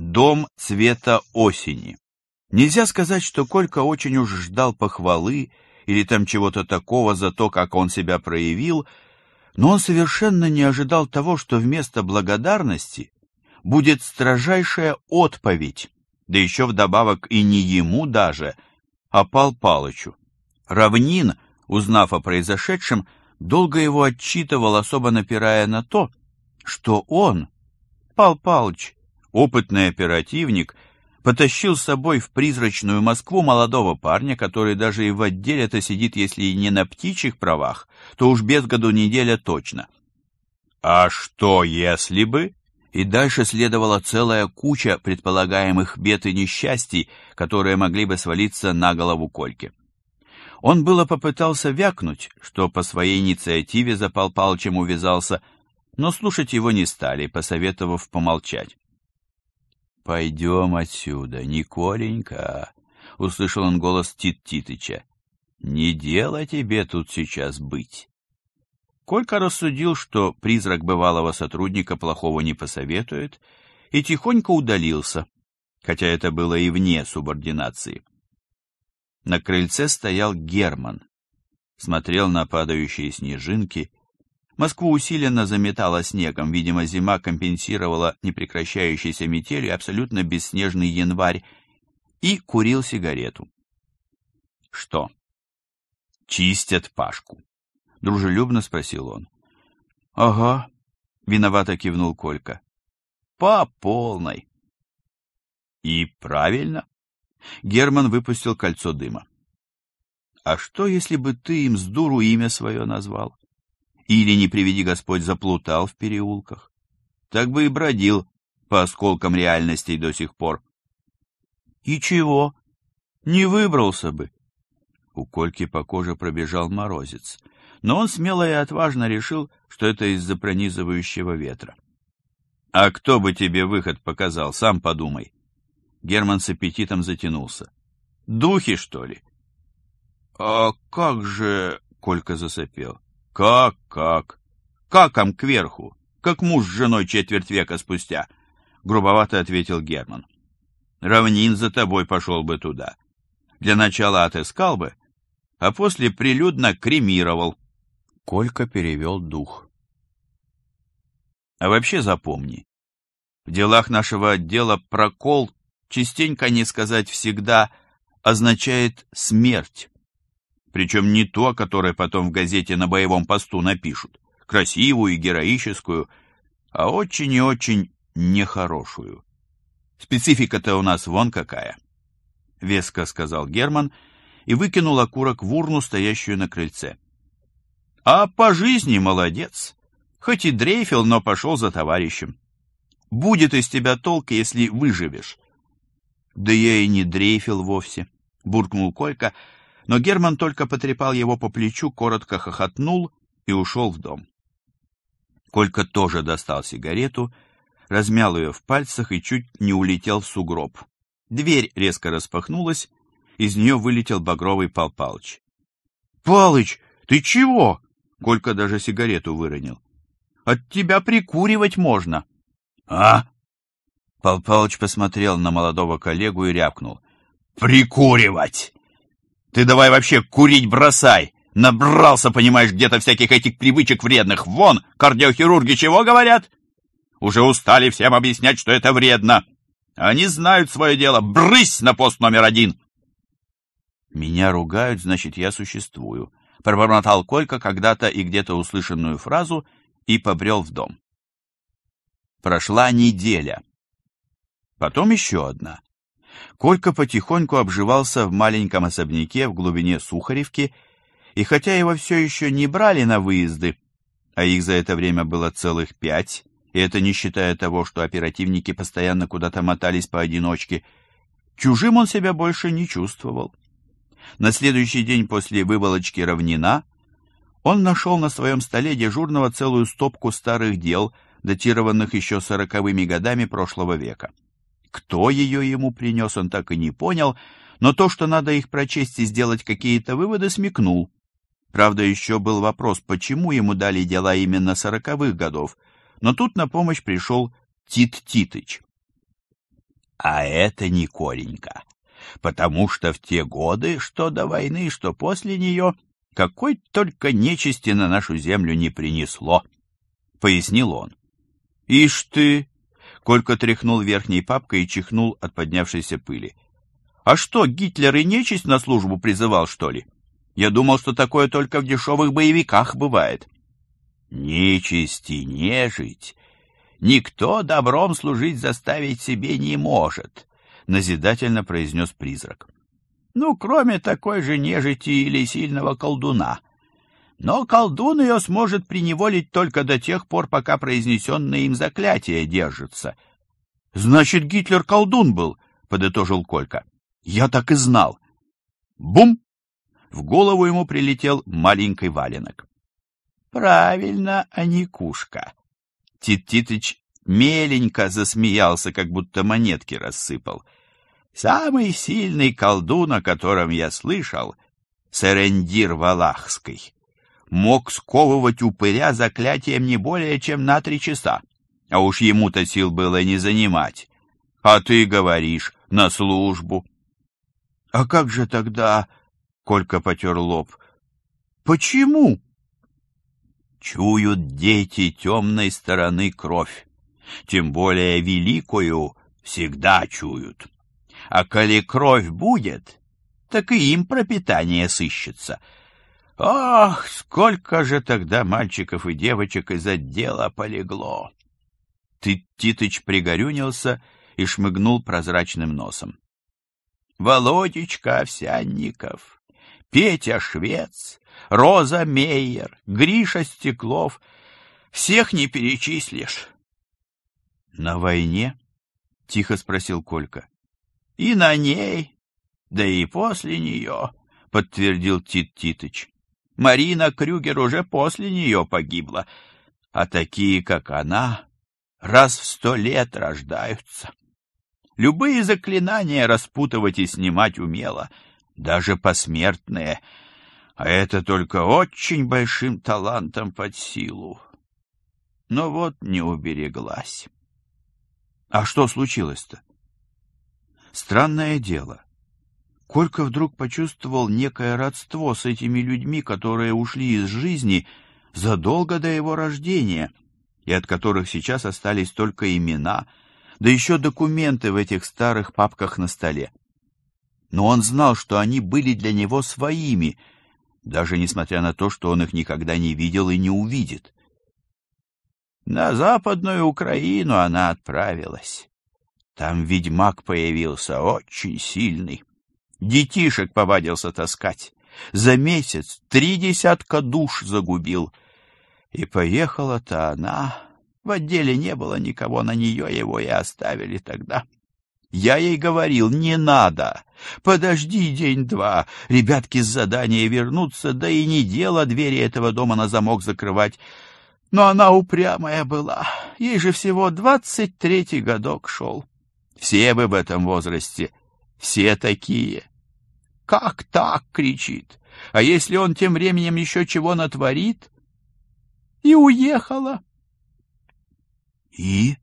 Дом цвета осени. Нельзя сказать, что Колька очень уж ждал похвалы или там чего-то такого за то, как он себя проявил, но он совершенно не ожидал того, что вместо благодарности будет строжайшая отповедь, да еще вдобавок и не ему даже, а Пал Палычу. Равнин, узнав о произошедшем, долго его отчитывал, особо напирая на то, что он, Пал Палыч, опытный оперативник потащил с собой в призрачную Москву молодого парня, который даже и в отделе-то сидит, если и не на птичьих правах, то уж без году неделя точно. А что если бы? И дальше следовала целая куча предполагаемых бед и несчастий, которые могли бы свалиться на голову Кольки. Он было попытался вякнуть, что по своей инициативе за Пал Палычем увязался, но слушать его не стали, посоветовав помолчать. «Пойдем отсюда, Николенька!» — услышал он голос Тит Титыча. «Не дело тебе тут сейчас быть!» Колька рассудил, что призрак бывалого сотрудника плохого не посоветует, и тихонько удалился, хотя это было и вне субординации. На крыльце стоял Герман, смотрел на падающие снежинки Москву усиленно заметало снегом, видимо, зима компенсировала непрекращающейся метель и абсолютно бесснежный январь, и курил сигарету. «Что?» «Чистят Пашку», — дружелюбно спросил он. «Ага», — виновато кивнул Колька. «По полной». «И правильно». Герман выпустил кольцо дыма. «А что, если бы ты им с дуру имя свое назвал?» Или, не приведи Господь, заплутал в переулках. Так бы и бродил по осколкам реальностей до сих пор. И чего? Не выбрался бы. У Кольки по коже пробежал морозец, но он смело и отважно решил, что это из-за пронизывающего ветра. — А кто бы тебе выход показал, сам подумай. Герман с аппетитом затянулся. — Духи, что ли? — А как же... — Колька засопел. Как, как? Каком кверху? Как муж с женой четверть века спустя? Грубовато ответил Герман. Равнин за тобой пошел бы туда. Для начала отыскал бы, а после прилюдно кремировал. Колька перевел дух. А вообще запомни, в делах нашего отдела прокол частенько не сказать всегда означает смерть. Причем не то, которое потом в газете на боевом посту напишут, красивую и героическую, а очень и очень нехорошую. Специфика-то у нас вон какая. Веско сказал Герман и выкинул окурок в урну, стоящую на крыльце. А по жизни молодец. Хоть и дрейфил, но пошел за товарищем. Будет из тебя толк, если выживешь. Да я и не дрейфил вовсе, буркнул Колька, — но Герман только потрепал его по плечу, коротко хохотнул и ушел в дом. Колька тоже достал сигарету, размял ее в пальцах и чуть не улетел в сугроб. Дверь резко распахнулась, из нее вылетел багровый Пал Палыч. — Палыч, ты чего? — Колька даже сигарету выронил. — От тебя прикуривать можно. — А? Пал Палыч посмотрел на молодого коллегу и рявкнул. — Прикуривать! Ты давай вообще курить бросай. Набрался, понимаешь, где-то всяких этих привычек вредных. Вон, кардиохирурги чего говорят? Уже устали всем объяснять, что это вредно. Они знают свое дело. Брысь на пост номер один. Меня ругают, значит, я существую. Пробормотал Колька когда-то и где-то услышанную фразу и побрел в дом. Прошла неделя. Потом еще одна. Колька потихоньку обживался в маленьком особняке в глубине Сухаревки, и хотя его все еще не брали на выезды, а их за это время было целых пять, и это не считая того, что оперативники постоянно куда-то мотались поодиночке, чужим он себя больше не чувствовал. На следующий день после выволочки равнина он нашел на своем столе дежурного целую стопку старых дел, датированных еще сороковыми годами прошлого века. Кто ее ему принес, он так и не понял, но то, что надо их прочесть и сделать какие-то выводы, смекнул. Правда, еще был вопрос, почему ему дали дела именно сороковых годов, но тут на помощь пришел Тит Титыч. А это не коренька, потому что в те годы, что до войны, что после нее, какой только нечисти на нашу землю не принесло, — пояснил он. — Ишь ты, Колька тряхнул верхней папкой и чихнул от поднявшейся пыли. «А что, Гитлер и нечисть на службу призывал, что ли? Я думал, что такое только в дешевых боевиках бывает». «Нечисть и нежить! Никто добром служить заставить себе не может», — назидательно произнес призрак. «Ну, кроме такой же нежити или сильного колдуна» но колдун ее сможет приневолить только до тех пор, пока произнесенное им заклятие держится. — Значит, Гитлер колдун был, — подытожил Колька. — Я так и знал. Бум! В голову ему прилетел маленький валенок. — Правильно, а не кушка. Тит Титыч меленько засмеялся, как будто монетки рассыпал. — Самый сильный колдун, о котором я слышал, — Серендир Валахский мог сковывать упыря заклятием не более чем на три часа. А уж ему-то сил было не занимать. А ты говоришь, на службу. — А как же тогда... — Колька потер лоб. — Почему? — Чуют дети темной стороны кровь. Тем более великую всегда чуют. А коли кровь будет, так и им пропитание сыщется — Ах, сколько же тогда мальчиков и девочек из отдела полегло! Ты, Титыч пригорюнился и шмыгнул прозрачным носом. Володечка Овсянников, Петя Швец, Роза Мейер, Гриша Стеклов — всех не перечислишь. — На войне? — тихо спросил Колька. — И на ней, да и после нее, — подтвердил Тит Титыч. Марина Крюгер уже после нее погибла, а такие, как она, раз в сто лет рождаются. Любые заклинания распутывать и снимать умело, даже посмертные, а это только очень большим талантом под силу. Но вот не убереглась. А что случилось-то? Странное дело. Колька вдруг почувствовал некое родство с этими людьми, которые ушли из жизни задолго до его рождения, и от которых сейчас остались только имена, да еще документы в этих старых папках на столе. Но он знал, что они были для него своими, даже несмотря на то, что он их никогда не видел и не увидит. На Западную Украину она отправилась. Там ведьмак появился, очень сильный детишек повадился таскать. За месяц три десятка душ загубил. И поехала-то она. В отделе не было никого, на нее его и оставили тогда. Я ей говорил, не надо, подожди день-два, ребятки с задания вернутся, да и не дело двери этого дома на замок закрывать. Но она упрямая была, ей же всего двадцать третий годок шел. Все бы в этом возрасте, все такие. «Как так?» — кричит. «А если он тем временем еще чего натворит?» И уехала. «И?»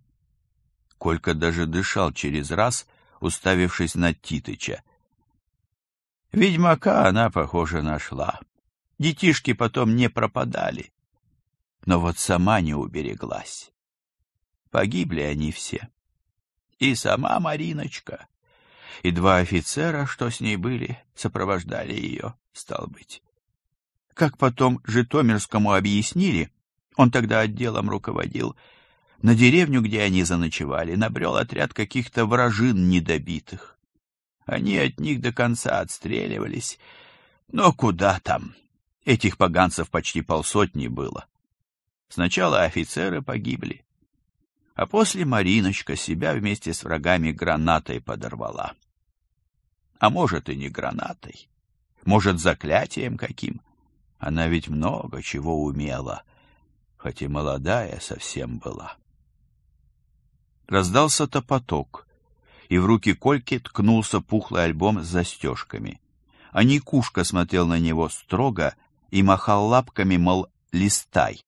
Колька даже дышал через раз, уставившись на Титыча. Ведьмака она, похоже, нашла. Детишки потом не пропадали. Но вот сама не убереглась. Погибли они все. И сама Мариночка, и два офицера, что с ней были, сопровождали ее, стал быть. Как потом Житомирскому объяснили, он тогда отделом руководил, на деревню, где они заночевали, набрел отряд каких-то вражин недобитых. Они от них до конца отстреливались, но куда там? Этих поганцев почти полсотни было. Сначала офицеры погибли, а после Мариночка себя вместе с врагами гранатой подорвала. А может, и не гранатой. Может, заклятием каким. Она ведь много чего умела, хоть и молодая совсем была. Раздался топоток, и в руки Кольки ткнулся пухлый альбом с застежками. А Никушка смотрел на него строго и махал лапками, мол, листай.